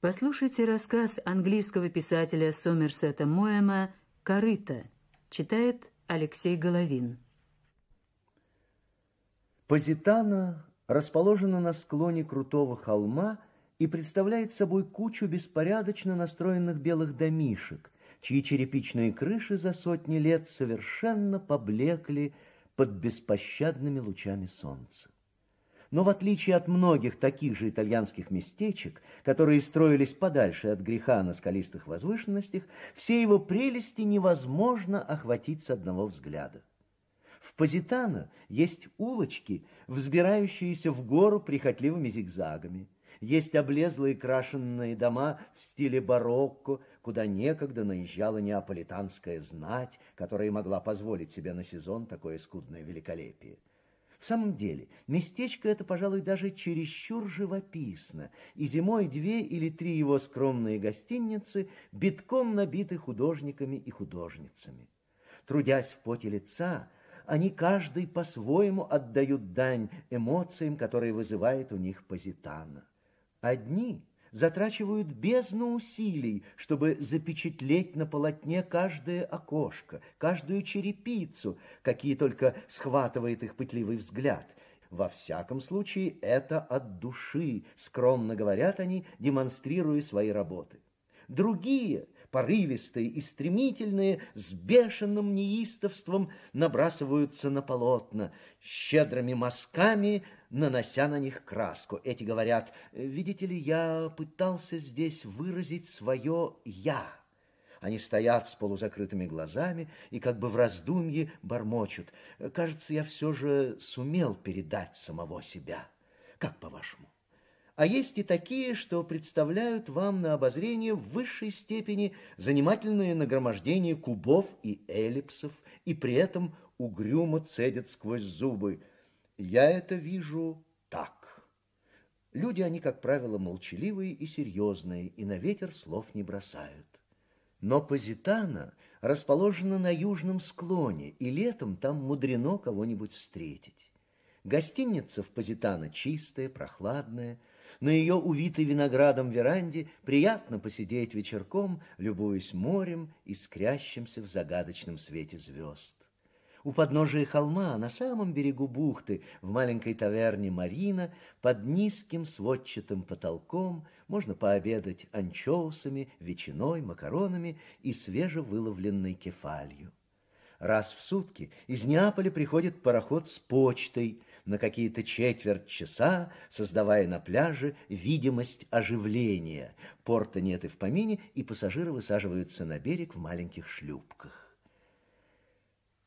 Послушайте рассказ английского писателя Сомерсета Моэма «Корыто», читает Алексей Головин. Позитана расположена на склоне крутого холма и представляет собой кучу беспорядочно настроенных белых домишек, чьи черепичные крыши за сотни лет совершенно поблекли под беспощадными лучами солнца но в отличие от многих таких же итальянских местечек, которые строились подальше от греха на скалистых возвышенностях, все его прелести невозможно охватить с одного взгляда. В Позитано есть улочки, взбирающиеся в гору прихотливыми зигзагами, есть облезлые крашенные дома в стиле барокко, куда некогда наезжала неаполитанская знать, которая могла позволить себе на сезон такое скудное великолепие. В самом деле, местечко это, пожалуй, даже чересчур живописно, и зимой две или три его скромные гостиницы битком набиты художниками и художницами. Трудясь в поте лица, они каждый по-своему отдают дань эмоциям, которые вызывает у них позитана. Одни затрачивают бездну усилий, чтобы запечатлеть на полотне каждое окошко, каждую черепицу, какие только схватывает их пытливый взгляд. Во всяком случае, это от души, скромно говорят они, демонстрируя свои работы. Другие, порывистые и стремительные, с бешеным неистовством набрасываются на полотна, щедрыми мазками – нанося на них краску. Эти говорят, видите ли, я пытался здесь выразить свое «я». Они стоят с полузакрытыми глазами и как бы в раздумье бормочут. Кажется, я все же сумел передать самого себя. Как по-вашему? А есть и такие, что представляют вам на обозрение в высшей степени занимательное нагромождение кубов и эллипсов, и при этом угрюмо цедят сквозь зубы – я это вижу так. Люди, они, как правило, молчаливые и серьезные, и на ветер слов не бросают. Но Позитана расположена на южном склоне, и летом там мудрено кого-нибудь встретить. Гостиница в Позитана чистая, прохладная. На ее увитой виноградом веранде приятно посидеть вечерком, любуясь морем, искрящимся в загадочном свете звезд у подножия холма, на самом берегу бухты, в маленькой таверне «Марина», под низким сводчатым потолком можно пообедать анчоусами, ветчиной, макаронами и свежевыловленной кефалью. Раз в сутки из Неаполя приходит пароход с почтой на какие-то четверть часа, создавая на пляже видимость оживления. Порта нет и в помине, и пассажиры высаживаются на берег в маленьких шлюпках.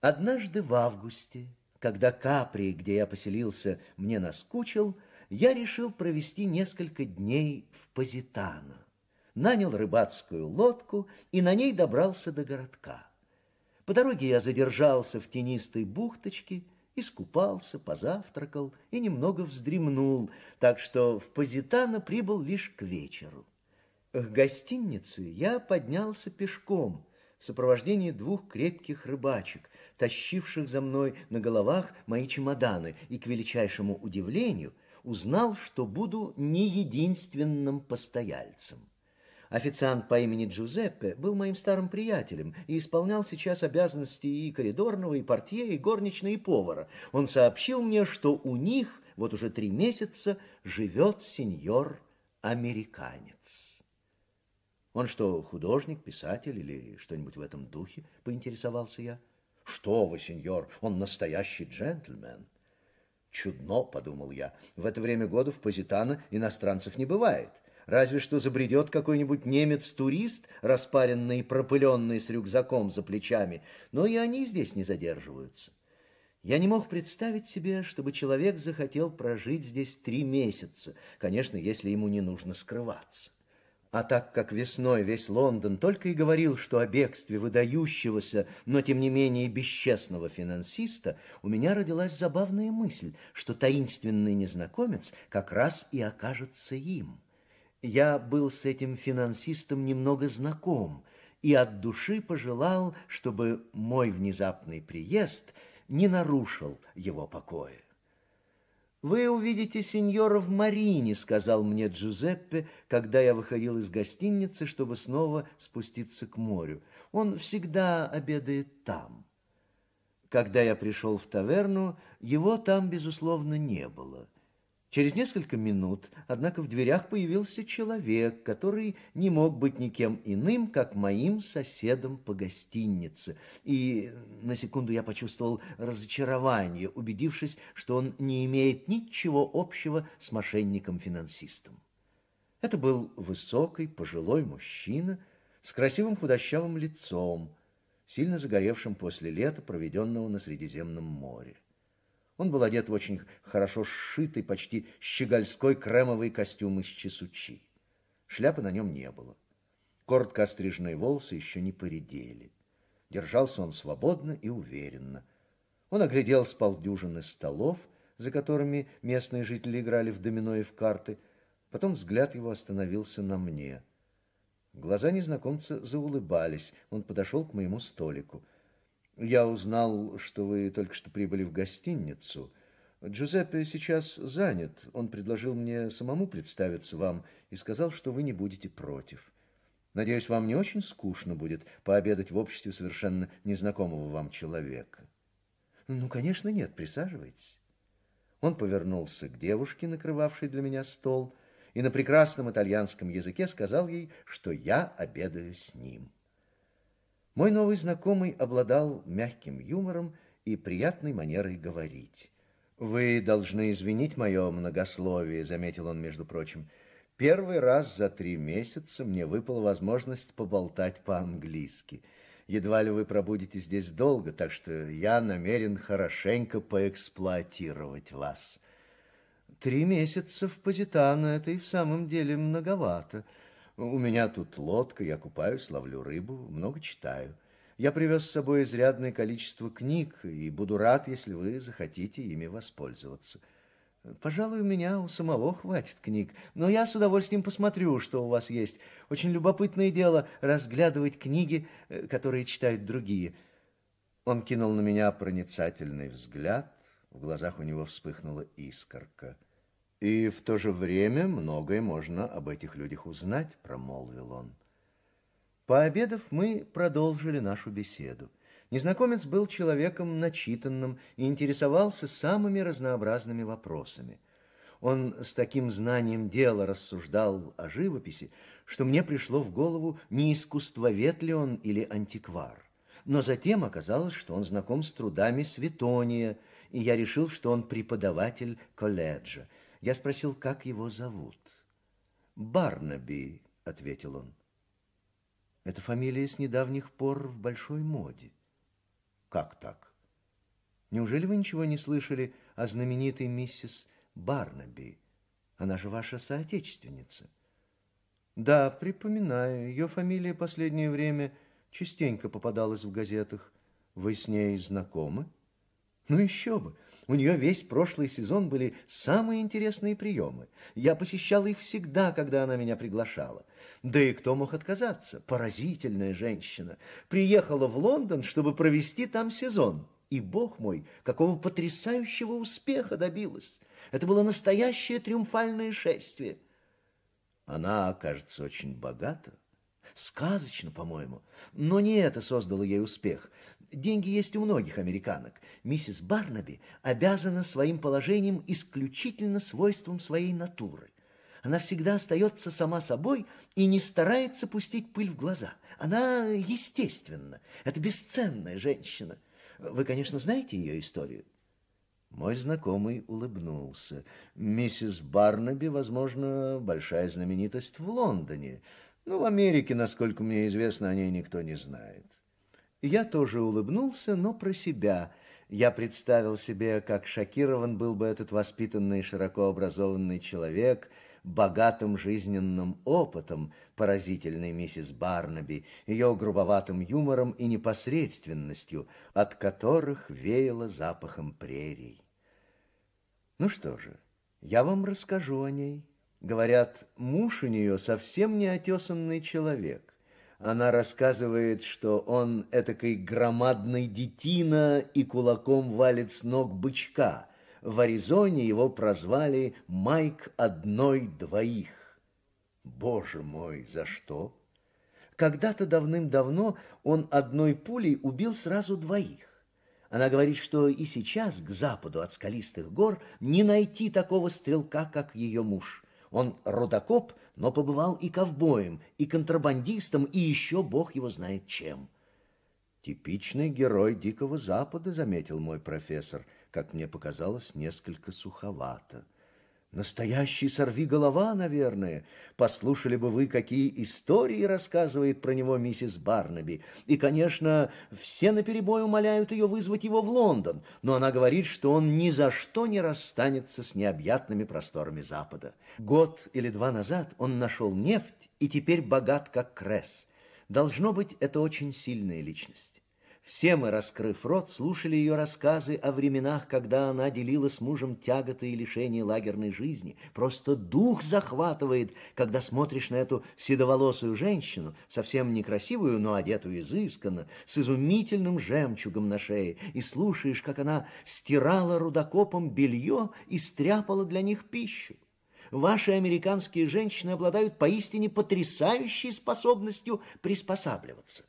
Однажды в августе, когда Капри, где я поселился, мне наскучил, я решил провести несколько дней в Позитано. Нанял рыбацкую лодку и на ней добрался до городка. По дороге я задержался в тенистой бухточке, искупался, позавтракал и немного вздремнул, так что в Позитано прибыл лишь к вечеру. К гостинице я поднялся пешком – в сопровождении двух крепких рыбачек, тащивших за мной на головах мои чемоданы, и, к величайшему удивлению, узнал, что буду не единственным постояльцем. Официант по имени Джузеппе был моим старым приятелем и исполнял сейчас обязанности и коридорного, и портье, и горничной, и повара. Он сообщил мне, что у них вот уже три месяца живет сеньор-американец. Он что, художник, писатель или что-нибудь в этом духе? Поинтересовался я. Что вы, сеньор, он настоящий джентльмен. Чудно, подумал я. В это время года в Позитано иностранцев не бывает. Разве что забредет какой-нибудь немец-турист, распаренный и пропыленный с рюкзаком за плечами, но и они здесь не задерживаются. Я не мог представить себе, чтобы человек захотел прожить здесь три месяца, конечно, если ему не нужно скрываться. А так как весной весь Лондон только и говорил, что о бегстве выдающегося, но тем не менее бесчестного финансиста, у меня родилась забавная мысль, что таинственный незнакомец как раз и окажется им. Я был с этим финансистом немного знаком и от души пожелал, чтобы мой внезапный приезд не нарушил его покоя. «Вы увидите сеньора в Марине», — сказал мне Джузеппе, когда я выходил из гостиницы, чтобы снова спуститься к морю. «Он всегда обедает там». Когда я пришел в таверну, его там, безусловно, не было — Через несколько минут, однако, в дверях появился человек, который не мог быть никем иным, как моим соседом по гостинице. И на секунду я почувствовал разочарование, убедившись, что он не имеет ничего общего с мошенником-финансистом. Это был высокий, пожилой мужчина с красивым худощавым лицом, сильно загоревшим после лета, проведенного на Средиземном море. Он был одет в очень хорошо сшитый, почти щегольской кремовый костюм из чесучи. Шляпы на нем не было. Коротко остриженные волосы еще не поредели. Держался он свободно и уверенно. Он оглядел с полдюжины столов, за которыми местные жители играли в домино и в карты. Потом взгляд его остановился на мне. Глаза незнакомца заулыбались. Он подошел к моему столику. Я узнал, что вы только что прибыли в гостиницу. Джузеппе сейчас занят. Он предложил мне самому представиться вам и сказал, что вы не будете против. Надеюсь, вам не очень скучно будет пообедать в обществе совершенно незнакомого вам человека. Ну, конечно, нет, присаживайтесь. Он повернулся к девушке, накрывавшей для меня стол, и на прекрасном итальянском языке сказал ей, что я обедаю с ним. Мой новый знакомый обладал мягким юмором и приятной манерой говорить. «Вы должны извинить мое многословие», — заметил он, между прочим. «Первый раз за три месяца мне выпала возможность поболтать по-английски. Едва ли вы пробудете здесь долго, так что я намерен хорошенько поэксплуатировать вас». «Три месяца в Позитано — это и в самом деле многовато», у меня тут лодка, я купаюсь, ловлю рыбу, много читаю. Я привез с собой изрядное количество книг и буду рад, если вы захотите ими воспользоваться. Пожалуй, у меня у самого хватит книг, но я с удовольствием посмотрю, что у вас есть. Очень любопытное дело разглядывать книги, э, которые читают другие. Он кинул на меня проницательный взгляд, в глазах у него вспыхнула искорка – и в то же время многое можно об этих людях узнать, промолвил он. Пообедав, мы продолжили нашу беседу. Незнакомец был человеком начитанным и интересовался самыми разнообразными вопросами. Он с таким знанием дела рассуждал о живописи, что мне пришло в голову, не искусствовед ли он или антиквар. Но затем оказалось, что он знаком с трудами Светония, и я решил, что он преподаватель колледжа – я спросил, как его зовут. «Барнаби», — ответил он. «Эта фамилия с недавних пор в большой моде». «Как так? Неужели вы ничего не слышали о знаменитой миссис Барнаби? Она же ваша соотечественница». «Да, припоминаю. Ее фамилия последнее время частенько попадалась в газетах. Вы с ней знакомы?» «Ну еще бы! У нее весь прошлый сезон были самые интересные приемы. Я посещал их всегда, когда она меня приглашала. Да и кто мог отказаться? Поразительная женщина. Приехала в Лондон, чтобы провести там сезон. И, бог мой, какого потрясающего успеха добилась. Это было настоящее триумфальное шествие. Она, кажется, очень богата. Сказочно, по-моему. Но не это создало ей успех. Деньги есть у многих американок. Миссис Барнаби обязана своим положением исключительно свойством своей натуры. Она всегда остается сама собой и не старается пустить пыль в глаза. Она естественна. Это бесценная женщина. Вы, конечно, знаете ее историю? Мой знакомый улыбнулся. Миссис Барнаби, возможно, большая знаменитость в Лондоне. Но ну, в Америке, насколько мне известно, о ней никто не знает. Я тоже улыбнулся, но про себя. Я представил себе, как шокирован был бы этот воспитанный, широко образованный человек – богатым жизненным опытом поразительной миссис Барнаби, ее грубоватым юмором и непосредственностью, от которых веяло запахом прерий. Ну что же, я вам расскажу о ней. Говорят, муж у нее совсем неотесанный человек. Она рассказывает, что он этакой громадный детина и кулаком валит с ног бычка. В Аризоне его прозвали «Майк одной двоих». Боже мой, за что? Когда-то давным-давно он одной пулей убил сразу двоих. Она говорит, что и сейчас к западу от скалистых гор не найти такого стрелка, как ее муж. Он рудокоп но побывал и ковбоем, и контрабандистом, и еще бог его знает чем. Типичный герой Дикого Запада, заметил мой профессор, как мне показалось, несколько суховато. Настоящий сорви голова, наверное. Послушали бы вы, какие истории рассказывает про него миссис Барнаби. И, конечно, все наперебой умоляют ее вызвать его в Лондон, но она говорит, что он ни за что не расстанется с необъятными просторами Запада. Год или два назад он нашел нефть и теперь богат, как Кресс. Должно быть, это очень сильная личность. Все мы, раскрыв рот, слушали ее рассказы о временах, когда она делила с мужем тяготы и лишения лагерной жизни. Просто дух захватывает, когда смотришь на эту седоволосую женщину, совсем некрасивую, но одетую изысканно, с изумительным жемчугом на шее, и слушаешь, как она стирала рудокопом белье и стряпала для них пищу. Ваши американские женщины обладают поистине потрясающей способностью приспосабливаться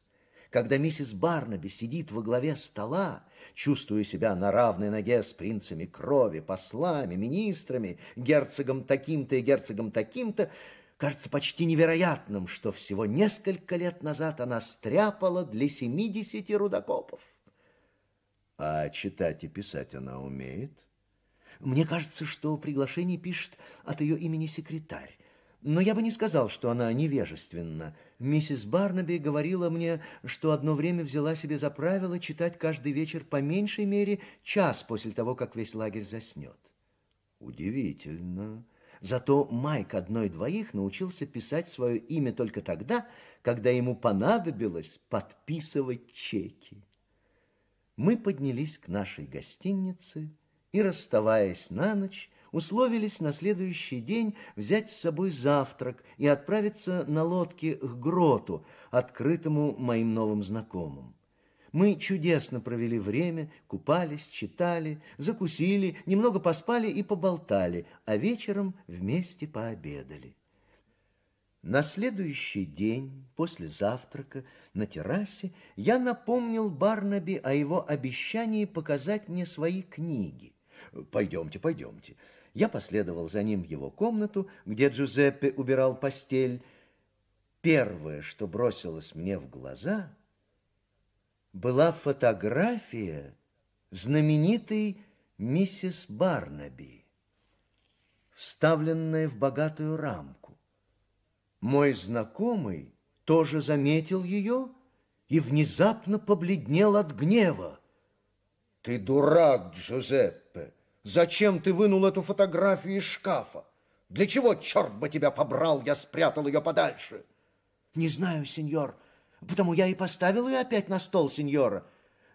когда миссис Барнаби сидит во главе стола, чувствуя себя на равной ноге с принцами крови, послами, министрами, герцогом таким-то и герцогом таким-то, кажется почти невероятным, что всего несколько лет назад она стряпала для семидесяти рудокопов. А читать и писать она умеет? Мне кажется, что приглашение пишет от ее имени секретарь. Но я бы не сказал, что она невежественна. Миссис Барнаби говорила мне, что одно время взяла себе за правило читать каждый вечер по меньшей мере час после того, как весь лагерь заснет. Удивительно. Зато Майк одной двоих научился писать свое имя только тогда, когда ему понадобилось подписывать чеки. Мы поднялись к нашей гостинице и, расставаясь на ночь, условились на следующий день взять с собой завтрак и отправиться на лодке к гроту, открытому моим новым знакомым. Мы чудесно провели время, купались, читали, закусили, немного поспали и поболтали, а вечером вместе пообедали. На следующий день, после завтрака, на террасе, я напомнил Барнаби о его обещании показать мне свои книги. «Пойдемте, пойдемте. Я последовал за ним в его комнату, где Джузеппе убирал постель. Первое, что бросилось мне в глаза, была фотография знаменитой миссис Барнаби, вставленная в богатую рамку. Мой знакомый тоже заметил ее и внезапно побледнел от гнева. «Ты дурак, Джузеппе!» Зачем ты вынул эту фотографию из шкафа? Для чего, черт бы тебя побрал, я спрятал ее подальше? Не знаю, сеньор, потому я и поставил ее опять на стол сеньора.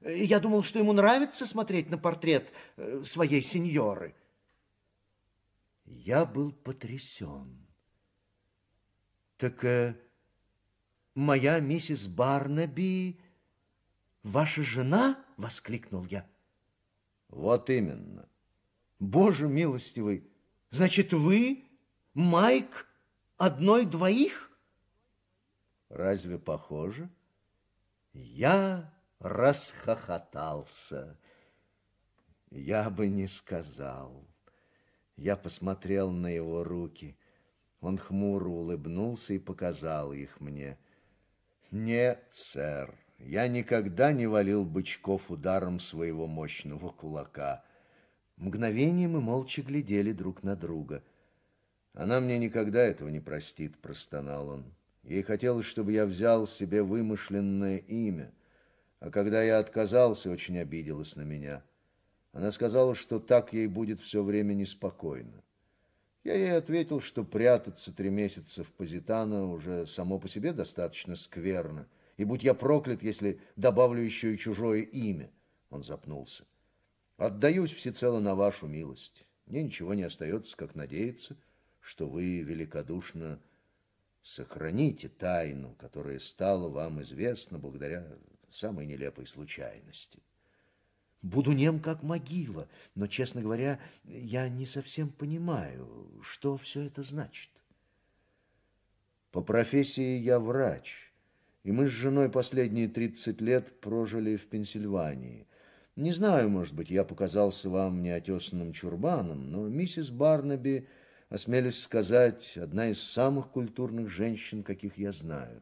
Я думал, что ему нравится смотреть на портрет э, своей сеньоры. Я был потрясен. Так э, моя миссис Барнаби, ваша жена? Воскликнул я. Вот именно. Боже милостивый, значит, вы, Майк, одной двоих? Разве похоже? Я расхохотался. Я бы не сказал. Я посмотрел на его руки. Он хмуро улыбнулся и показал их мне. Нет, сэр, я никогда не валил бычков ударом своего мощного кулака — Мгновение мы молча глядели друг на друга. «Она мне никогда этого не простит», — простонал он. «Ей хотелось, чтобы я взял себе вымышленное имя. А когда я отказался, очень обиделась на меня. Она сказала, что так ей будет все время неспокойно. Я ей ответил, что прятаться три месяца в Позитано уже само по себе достаточно скверно, и будь я проклят, если добавлю еще и чужое имя». Он запнулся. Отдаюсь всецело на вашу милость. Мне ничего не остается, как надеяться, что вы великодушно сохраните тайну, которая стала вам известна благодаря самой нелепой случайности. Буду нем как могила, но, честно говоря, я не совсем понимаю, что все это значит. По профессии я врач, и мы с женой последние 30 лет прожили в Пенсильвании – не знаю, может быть, я показался вам неотесанным чурбаном, но миссис Барнаби, осмелюсь сказать, одна из самых культурных женщин, каких я знаю.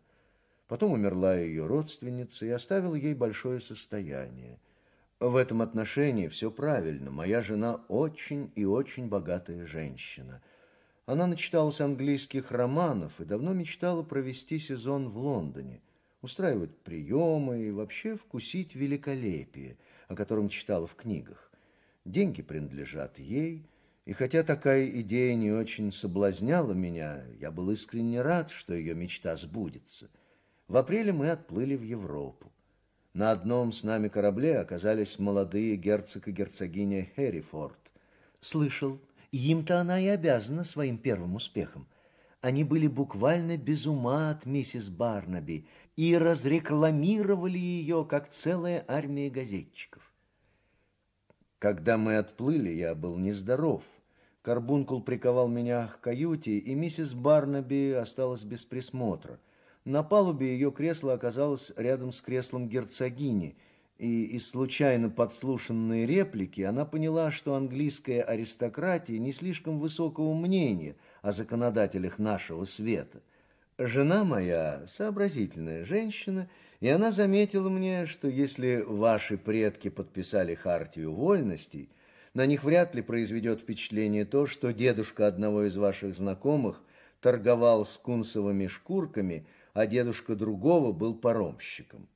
Потом умерла ее родственница и оставила ей большое состояние. В этом отношении все правильно. Моя жена очень и очень богатая женщина. Она начиталась английских романов и давно мечтала провести сезон в Лондоне, устраивать приемы и вообще вкусить великолепие – о котором читала в книгах. Деньги принадлежат ей, и хотя такая идея не очень соблазняла меня, я был искренне рад, что ее мечта сбудется. В апреле мы отплыли в Европу. На одном с нами корабле оказались молодые герцог и герцогиня Херрифорд. Слышал, им-то она и обязана своим первым успехом. Они были буквально без ума от миссис Барнаби – и разрекламировали ее, как целая армия газетчиков. Когда мы отплыли, я был нездоров. Карбункул приковал меня к каюте, и миссис Барнаби осталась без присмотра. На палубе ее кресло оказалось рядом с креслом герцогини, и из случайно подслушанной реплики она поняла, что английская аристократия не слишком высокого мнения о законодателях нашего света – Жена моя сообразительная женщина, и она заметила мне, что если ваши предки подписали хартию вольностей, на них вряд ли произведет впечатление то, что дедушка одного из ваших знакомых торговал с кунцевыми шкурками, а дедушка другого был паромщиком.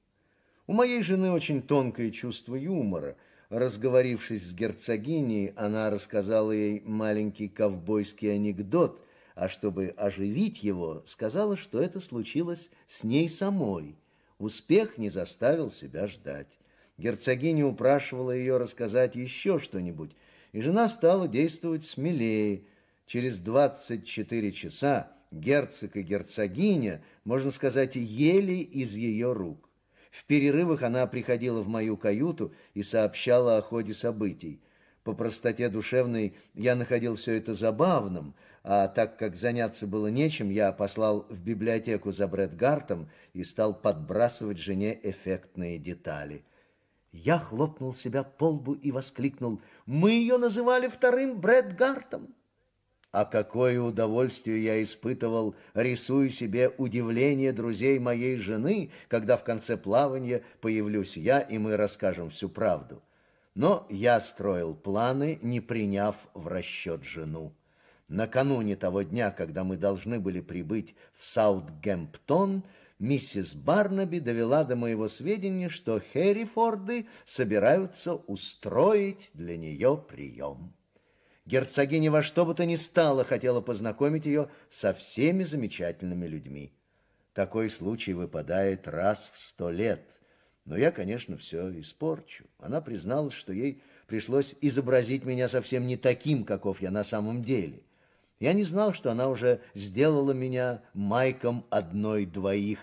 У моей жены очень тонкое чувство юмора. Разговорившись с герцогиней, она рассказала ей маленький ковбойский анекдот – а чтобы оживить его, сказала, что это случилось с ней самой. Успех не заставил себя ждать. Герцогиня упрашивала ее рассказать еще что-нибудь, и жена стала действовать смелее. Через 24 часа герцог и герцогиня, можно сказать, ели из ее рук. В перерывах она приходила в мою каюту и сообщала о ходе событий. По простоте душевной я находил все это забавным – а так как заняться было нечем, я послал в библиотеку за Брэдгартом и стал подбрасывать жене эффектные детали. Я хлопнул себя по лбу и воскликнул, «Мы ее называли вторым Брэдгартом!» А какое удовольствие я испытывал, рисуя себе удивление друзей моей жены, когда в конце плавания появлюсь я, и мы расскажем всю правду. Но я строил планы, не приняв в расчет жену. Накануне того дня, когда мы должны были прибыть в Саутгемптон, миссис Барнаби довела до моего сведения, что Херрифорды собираются устроить для нее прием. Герцогиня во что бы то ни стало хотела познакомить ее со всеми замечательными людьми. Такой случай выпадает раз в сто лет. Но я, конечно, все испорчу. Она призналась, что ей пришлось изобразить меня совсем не таким, каков я на самом деле. Я не знал, что она уже сделала меня майком одной-двоих.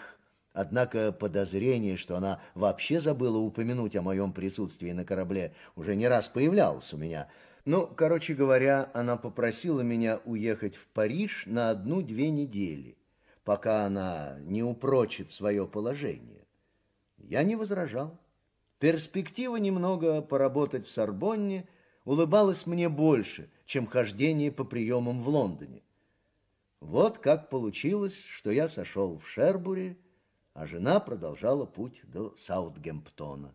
Однако подозрение, что она вообще забыла упомянуть о моем присутствии на корабле, уже не раз появлялось у меня. Ну, короче говоря, она попросила меня уехать в Париж на одну-две недели, пока она не упрочит свое положение. Я не возражал. Перспектива немного поработать в Сорбонне – улыбалось мне больше, чем хождение по приемам в Лондоне. Вот как получилось, что я сошел в Шербуре, а жена продолжала путь до Саутгемптона.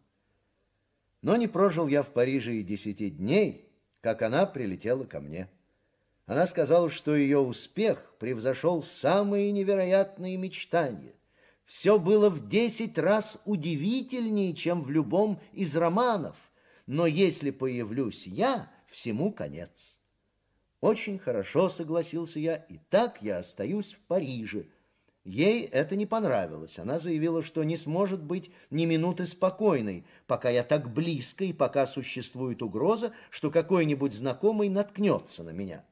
Но не прожил я в Париже и десяти дней, как она прилетела ко мне. Она сказала, что ее успех превзошел самые невероятные мечтания. Все было в десять раз удивительнее, чем в любом из романов – но если появлюсь я, всему конец. Очень хорошо согласился я, и так я остаюсь в Париже. Ей это не понравилось. Она заявила, что не сможет быть ни минуты спокойной, пока я так близко и пока существует угроза, что какой-нибудь знакомый наткнется на меня.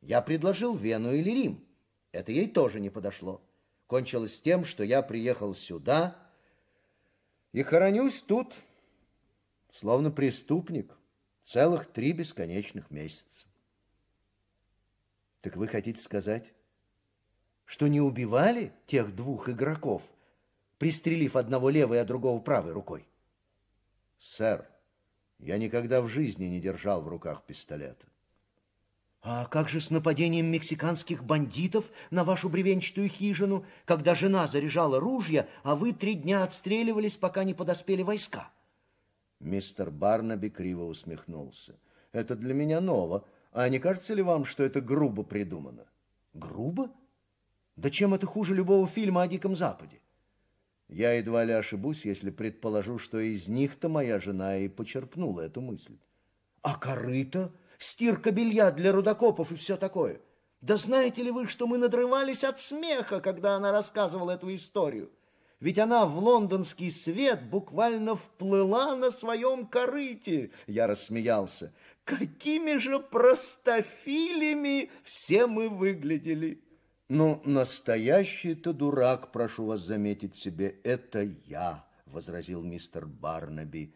Я предложил Вену или Рим. Это ей тоже не подошло. Кончилось тем, что я приехал сюда и хоронюсь тут, — словно преступник, целых три бесконечных месяца. Так вы хотите сказать, что не убивали тех двух игроков, пристрелив одного левой, а другого правой рукой? Сэр, я никогда в жизни не держал в руках пистолета. А как же с нападением мексиканских бандитов на вашу бревенчатую хижину, когда жена заряжала ружья, а вы три дня отстреливались, пока не подоспели войска? Мистер Барнаби криво усмехнулся. «Это для меня ново. А не кажется ли вам, что это грубо придумано?» «Грубо? Да чем это хуже любого фильма о Диком Западе?» «Я едва ли ошибусь, если предположу, что из них-то моя жена и почерпнула эту мысль». «А корыто? Стирка белья для рудокопов и все такое? Да знаете ли вы, что мы надрывались от смеха, когда она рассказывала эту историю?» Ведь она в лондонский свет буквально вплыла на своем корыте. Я рассмеялся. Какими же простофилями все мы выглядели. Но ну, настоящий-то дурак, прошу вас заметить себе, это я, возразил мистер Барнаби.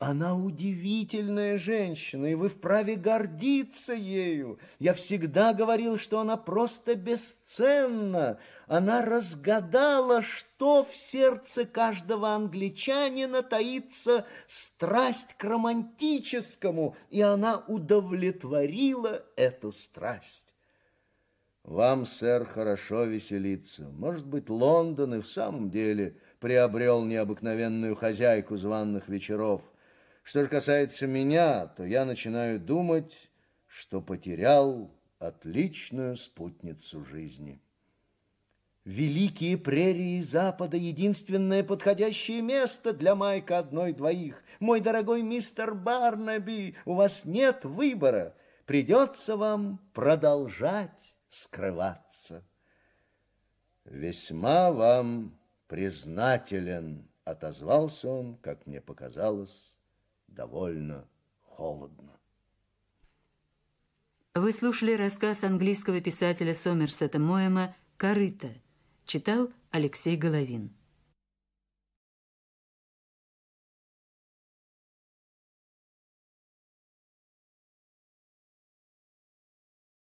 Она удивительная женщина, и вы вправе гордиться ею. Я всегда говорил, что она просто бесценна. Она разгадала, что в сердце каждого англичанина таится страсть к романтическому, и она удовлетворила эту страсть. Вам, сэр, хорошо веселиться. Может быть, Лондон и в самом деле приобрел необыкновенную хозяйку званных вечеров – что же касается меня, то я начинаю думать, что потерял отличную спутницу жизни. Великие прерии Запада – единственное подходящее место для Майка одной-двоих. Мой дорогой мистер Барнаби, у вас нет выбора. Придется вам продолжать скрываться. Весьма вам признателен, отозвался он, как мне показалось, довольно холодно. Вы слушали рассказ английского писателя Сомерсета Моэма «Корыто». Читал Алексей Головин.